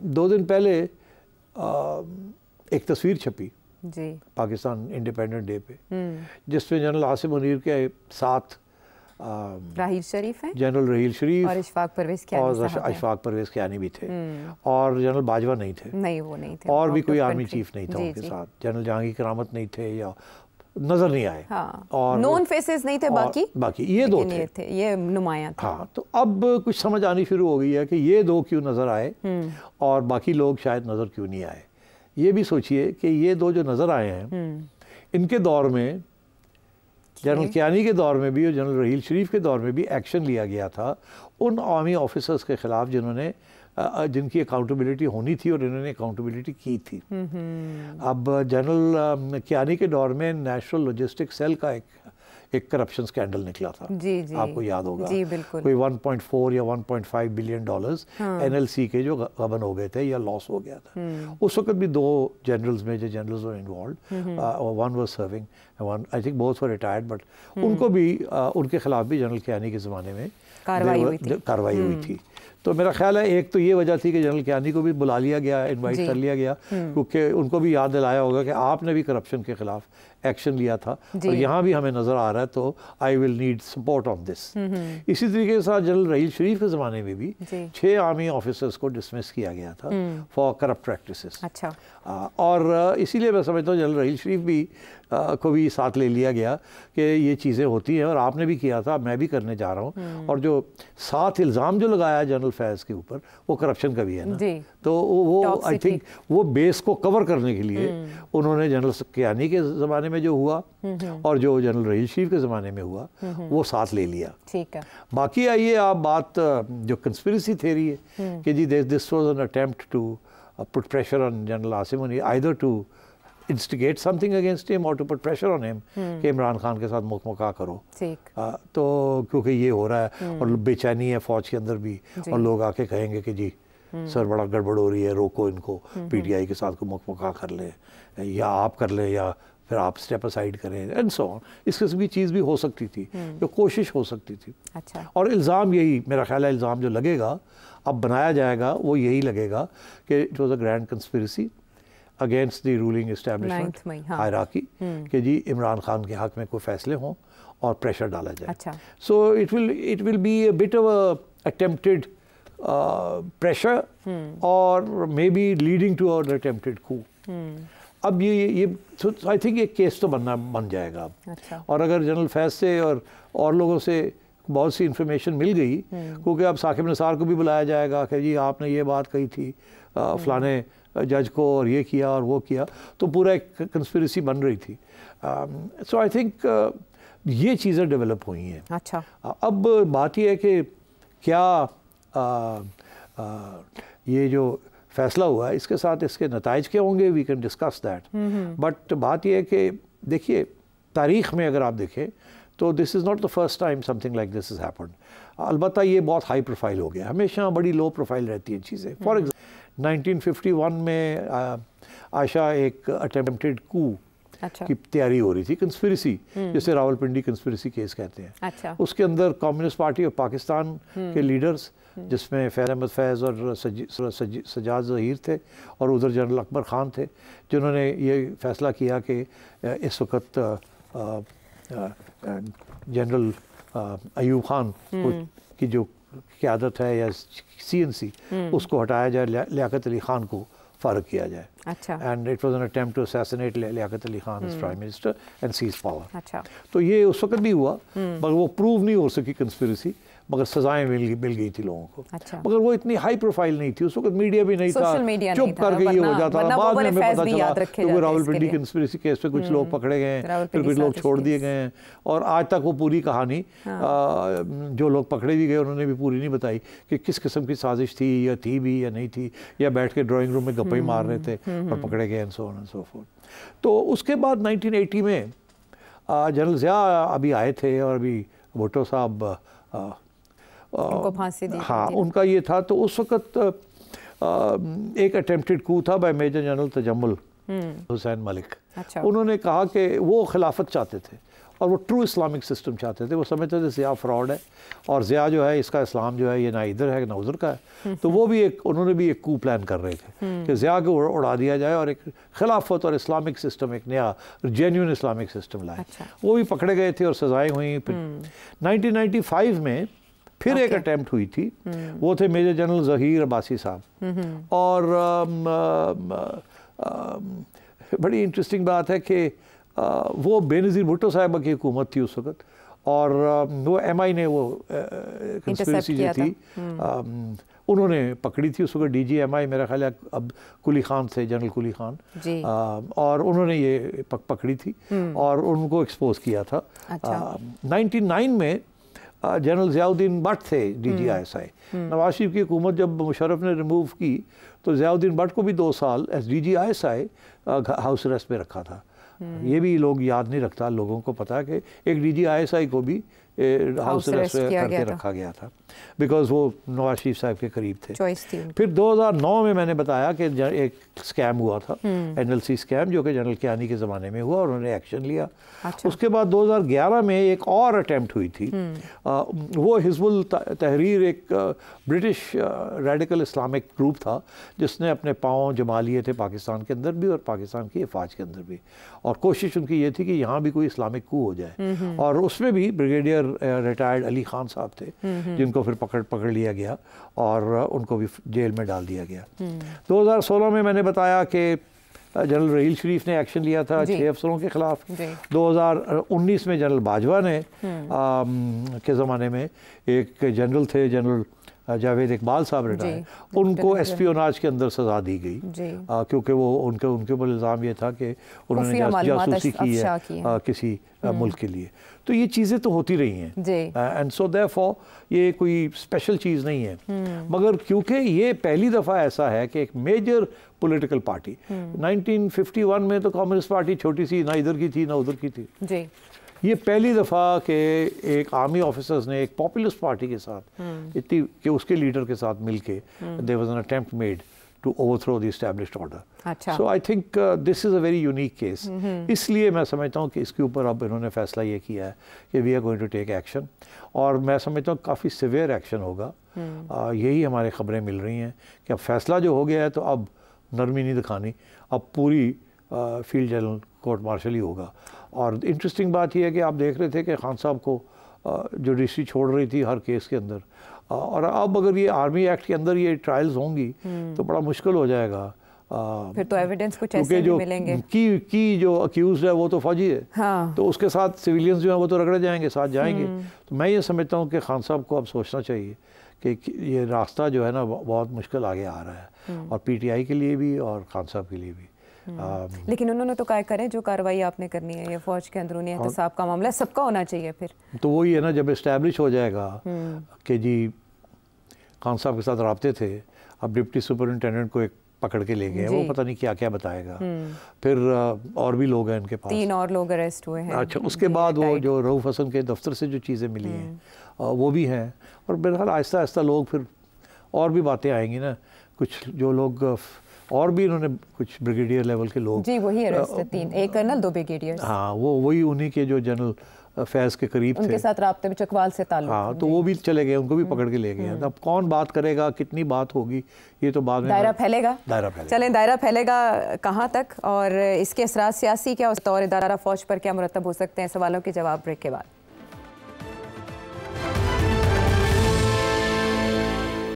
दो दिन पहले आ, एक तस्वीर छपी जी पाकिस्तान इंडिपेंडेंट डे पे हम्म। जिसमें जनरल आसिफ मुनीर के साथ राहील शरीफ है जनरल राहील शरीफ और अशफाक परवेज क्या और अशफाक परवेज क्या भी थे हम्म। और जनरल बाजवा नहीं थे नहीं वो नहीं थे और भी कोई आर्मी चीफ नहीं था उनके साथ जनरल जहांगीर करामत नहीं थे या नजर नहीं आए हाँ, और नॉन फेसेस नहीं थे बाकी बाकी ये दो थे ये, थे, ये नुमाया थे हाँ तो अब कुछ समझ आनी शुरू हो गई है कि ये दो क्यों नज़र आए हम्म। और बाकी लोग शायद नज़र क्यों नहीं आए ये भी सोचिए कि ये दो जो नज़र आए हैं हम्म। इनके दौर में जनरल कियानी के दौर में भी और जनरल रहील शरीफ के दौर में भी एक्शन लिया गया था उन आर्मी ऑफिसर्स के ख़िलाफ़ जिन्होंने जिनकी अकाउंटेबिलिटी होनी थी और इन्होंने अकाउंटेबिलिटी की थी हम्म, हम्म। अब जनरल के के दौर में नेशनल लॉजिस्टिक सेल का एक एक करप्शन स्कैंडल निकला था जी, जी, आपको याद होगा जी, कोई 1.4 या 1.5 बिलियन डॉलर्स एनएलसी के जो गबन हो गए थे या लॉस हो गया था हम्म। उस वक्त भी दो generals major generals were involved one were serving one I think बहुत वर रिटायर्ड बट उनको भी uh, उनके खिलाफ भी जनरल कियानी के ज़माने में कार्रवाई हुई हम्म। थी तो मेरा ख्याल है एक तो ये वजह थी कि जनरल कियानी को भी बुला लिया गया इनवाइट कर लिया गया हम्म। क्योंकि उनको भी याद दिलाया होगा कि आपने भी करप्शन के खिलाफ एक्शन लिया था और यहाँ भी हमें नज़र आ रहा है तो I will need support on this इसी तरीके के साथ जनरल रहील शरीफ के ज़माने में भी छः आर्मी ऑफिसर्स को डिसमिस किया गया था फॉर करप्ट प्रैक्टिस अच्छा और इसीलिए मैं समझता हूँ जनरल रहील शरीफ भी को भी साथ ले लिया गया कि ये चीज़ें होती हैं और आपने भी किया था मैं भी करने जा रहा हूँ हम्म। और जो साथ इल्ज़ाम जो लगाया जनरल फैज़ के ऊपर वो करप्शन का भी है ना तो वो आई थिंक वो बेस को कवर करने के लिए हम्म। उन्होंने जनरल कियानी के ज़माने में जो हुआ हम्म, और जो जनरल रही शरीफ के ज़माने में हुआ वो साथ ले लिया ठीक है बाकी आइए आप बात जो कंस्परेसी रही है कि जी this was an attempt to pressure on general Asim Asim to instigate something against him और to put pressure on him कि इमरान खान के साथ मुख मुका करो आ, तो क्योंकि ये हो रहा है hmm. और बेचैनी है फौज के अंदर भी और लोग आके कहेंगे कि जी hmm. सर बड़ा गड़बड़ हो रही है रोको इनको hmm, पीटीआई के साथ को मुका कर लें या आप कर लें या फिर आप स्टेप असाइड करें एंड सो ऑन इस किस्म की चीज़ भी हो सकती थी जो कोशिश हो सकती थी अच्छा और इल्ज़ाम यही मेरा ख्याल है इल्ज़ाम जो लगेगा अब बनाया जाएगा वो यही लगेगा कि it was a grand conspiracy against the ruling establishment hierarchy कि जी इमरान खान के हक में कोई फैसले हों और प्रेशर डाला जाए so it will it will be a bit of attempted pressure और मे बी लीडिंग टू और अटेम्प्टेड कू अब ये ये आई थिंक ये केस तो बनना बन जाएगा अब अच्छा। और अगर जनरल फैज से और और लोगों से बहुत सी इन्फॉर्मेशन मिल गई हम्म। क्योंकि अब साकिब निसार को भी बुलाया जाएगा कि जी आपने ये बात कही थी uh, हम्म। फलाने जज को और ये किया और वो किया तो पूरा एक कंस्पिरसी बन रही थी सो आई थिंक ये चीज़ें डेवलप हुई हैं अच्छा अब बात यह है कि क्या आ, आ, ये जो फैसला हुआ है इसके साथ इसके नतज क्या होंगे we can discuss that but बात यह है कि देखिए तारीख में अगर आप देखें तो this is not the first time something like this is happen अलबत्त ये बहुत हाई प्रोफाइल हो गया हमेशा बड़ी लो प्रोफाइल रहती है चीज़ें फॉर एग्जाम्पल हम्म। 1951 में आशा एक अटेम्प्टेड कू अच्छा। की तैयारी हो रही थी कंस्पिरसी हम्म। जैसे रावलपिंडी कंस्पिरसी केस कहते हैं अच्छा। उसके अंदर कम्युनिस्ट पार्टी ऑफ पाकिस्तान के लीडर्स हम्म। जिसमें फैज अहमद फैज़ और सजाद ज़हीर थे और उधर जनरल अकबर ख़ान थे जिन्होंने ये फैसला किया कि इस वक्त जनरल अयूब ख़ान की जो क्यादत है या सी हम्म। उसको हटाया जाए लियाकत अली खान को फारग किया जाए and it was an attempt to assassinate Liaquat Ali Khan as prime minister and seize power अच्छा तो ये उस वक्त भी हुआ हम्म। मगर वो प्रूव नहीं हो सकी कंस्पिरसी मगर सजाएं मिल गई मिल गई थी लोगों को अच्छा। मगर वो इतनी हाई प्रोफाइल नहीं थी उस वक्त मीडिया भी नहीं था चुप करके ये हो जाता था बाद में पता चला क्योंकि पिंडी कंस्पिरेसी केस पे कुछ हम्म। लोग पकड़े गए फिर कुछ लोग छोड़ दिए गए हैं और आज तक वो पूरी कहानी हाँ। जो लोग पकड़े भी गए उन्होंने भी पूरी नहीं बताई कि किस किस्म की साजिश थी या थी भी या नहीं थी या बैठ के ड्रॉइंग रूम में गप्पे हम्म, मार रहे थे हम्म, और पकड़े गए तो उसके बाद एटी में जनरल ज़िया अभी आए थे और अभी भुट्टो साहब उनको फांसी दी हाँ उनका ये था तो उस वक्त एक अटेम्प्टेड कू था by major general Tajammul Hussain Malik अच्छा। उन्होंने कहा कि वो खिलाफत चाहते थे और वो ट्रू इस्लामिक सिस्टम चाहते थे वो समझते थे ज़िया फ्रॉड है और ज़िया जो है इसका इस्लाम जो है ये ना इधर है ना उधर का है हम्म। तो वो भी एक उन्होंने भी एक कू प्लान कर रहे थे हम्म। कि ज़िया को उड़ा दिया जाए और एक खिलाफत और इस्लामिक सिस्टम एक नया जेन्यून इस्लामिक सिस्टम लाए अच्छा। वो भी पकड़े गए थे और सजाएं हुई फिर हम्म। नाइनटीन में फिर okay. एक अटैम्प्ट हुई थी हम्म। वो थे मेजर जनरल जहीर अब्बासी साहब और आम, आम, बड़ी इंटरेस्टिंग बात है कि वो बेनज़ीर भुट्टो साहब की हुकूमत थी उस वक़्त और वो एम आई ने वो कंस्पिरेसी जो थी हम्म। उन्होंने पकड़ी थी उस वक्त डी जी एम आई मेरा ख्याल है अब कुली खान थे जनरल कुली खान आ, और उन्होंने ये पक, पकड़ी थी हम्म। और उनको एक्सपोज किया था अच्छा। आ, 99 में जनरल जयाउद्दीन भट थे D G I S I Nawaz Sharif की हुकूमत जब मुशरफ ने रिमूव की तो जयाउद्दीन भट्ट को भी दो साल S D G I S I house arrest में रखा था हम्म। ये भी लोग याद नहीं रखता लोगों को पता कि एक डी जी आई एस आई को भी हाउस अरेस्ट करके रखा गया था बिकॉज वो नवाज शरीफ साहब के करीब थे फिर 2009 में मैंने बताया कि एक स्कैम हुआ था एनएलसी स्कैम हम्म। जो कि जनरल कियानी के ज़माने में हुआ और उन्होंने एक्शन लिया अच्छा। उसके बाद 2011 में एक और अटैम्प्ट हुई थी आ, हम्म। वो हिजबुल तहरीर एक ब्रिटिश रेडिकल इस्लामिक ग्रुप था जिसने अपने पाँव जमा लिए थे पाकिस्तान के अंदर भी और पाकिस्तान की हिफाज के अंदर भी और कोशिश उनकी ये थी कि यहाँ भी कोई इस्लामिक कू हो जाए हम्म, और उसमें भी brigadier senior retired Ali Khan साहब थे हम्म, हम्म। जिनको फिर पकड़ पकड़ लिया गया और उनको भी जेल में डाल दिया गया 2016 हम्म। में मैंने बताया कि जनरल रहील शरीफ ने एक्शन लिया था छः अफसरों के खिलाफ 2019 में जनरल बाजवा ने आ, के ज़माने में एक जनरल थे जनरल जावेद इकबाल साहब रिटायर उनको एस पी नाज के अंदर सजा दी गई क्योंकि वो उनके उनके ऊपर इल्ज़ाम ये था कि उन्होंने जासूसी की है अच्छा किसी हम्म। मुल्क के लिए तो ये चीज़ें तो होती रही हैं एंड सो देर ये कोई स्पेशल चीज़ नहीं है हम्म। मगर क्योंकि ये पहली दफ़ा ऐसा है कि एक मेजर पॉलिटिकल पार्टी 1951 में तो कम्युनिस्ट पार्टी छोटी सी ना इधर की थी ना उधर की थी ये पहली दफ़ा के एक आर्मी ऑफिसर्स ने एक पॉपुलर पार्टी के साथ हम्म। इतनी कि उसके लीडर के साथ मिल के they was an attempt made to overthrow establish order so I think this is a very unique case इसलिए मैं समझता हूँ कि इसके ऊपर अब इन्होंने फैसला ये किया है कि we are going to take action और मैं समझता हूँ काफ़ी सिवियर एक्शन होगा uh, यही हमारे खबरें मिल रही हैं कि अब फैसला जो हो गया है तो अब नरमी नहीं दिखानी अब पूरी फील्ड जनरल कोर्ट मार्शल ही होगा और इंटरेस्टिंग बात यह है कि आप देख रहे थे कि खान साहब को जुडिशरी छोड़ रही थी हर केस के अंदर और अब अगर ये आर्मी एक्ट के अंदर ये ट्रायल्स होंगी हम्म। तो बड़ा मुश्किल हो जाएगा फिर तो एविडेंस कुछ ऐसे जो मिलेंगे की की जो अक्यूज है वो तो फौजी है हाँ। तो उसके साथ सिविलियंस जो हैं वो तो रगड़े जाएंगे साथ जाएंगे हम्म। तो मैं ये समझता हूँ कि खान साहब को अब सोचना चाहिए कि ये रास्ता जो है ना बहुत मुश्किल आगे आ रहा है हम्म। और पीटीआई के लिए भी और खान साहब के लिए भी हम्म। लेकिन उन्होंने तो काय करें जो कार्रवाई आपने करनी है ये फौज के अंदरूनी एहतसाब का मामला सबका होना चाहिए फिर तो वही है ना जब इस्टेब्लिश हो जाएगा हम्म। कि जी खान साहब के साथ रबते थे अब डिप्टी सुपरिटेंडेंट को एक पकड़ के ले गए वो पता नहीं क्या क्या बताएगा हम्म। फिर और भी लोग हैं इनके पास तीन और लोग अरेस्ट हुए हैं अच्छा उसके बाद वो जो रऊफ हसन के दफ्तर से जो चीज़ें मिली हैं वो भी हैं और बहरहाल आहिस्ता आहिस्ता लोग फिर और भी बातें आएंगी ना कुछ जो लोग और भी इन्होंने कुछ ब्रिगेडियर लेवल के लोग जी वही तीन एक कर्नल दो ब्रिगेडियर हाँ वो वही उन्हीं के जो जनरल फैज के करीब उनके थे साथ रबते में चकवाल से ताल्लुक हाँ तो वो भी चले गए उनको भी हम्म, पकड़ के ले गए हम्म। अब कौन बात करेगा कितनी बात होगी ये तो बाद में दायरा फैलेगा दायरा फैलेगा चलें दायरा फैलेगा कहाँ तक और इसके असरा सियासी क्या उस दौरे इदारा फ़ौज पर क्या मुरतब हो सकते हैं सवालों के जवाब ब्रेक के बाद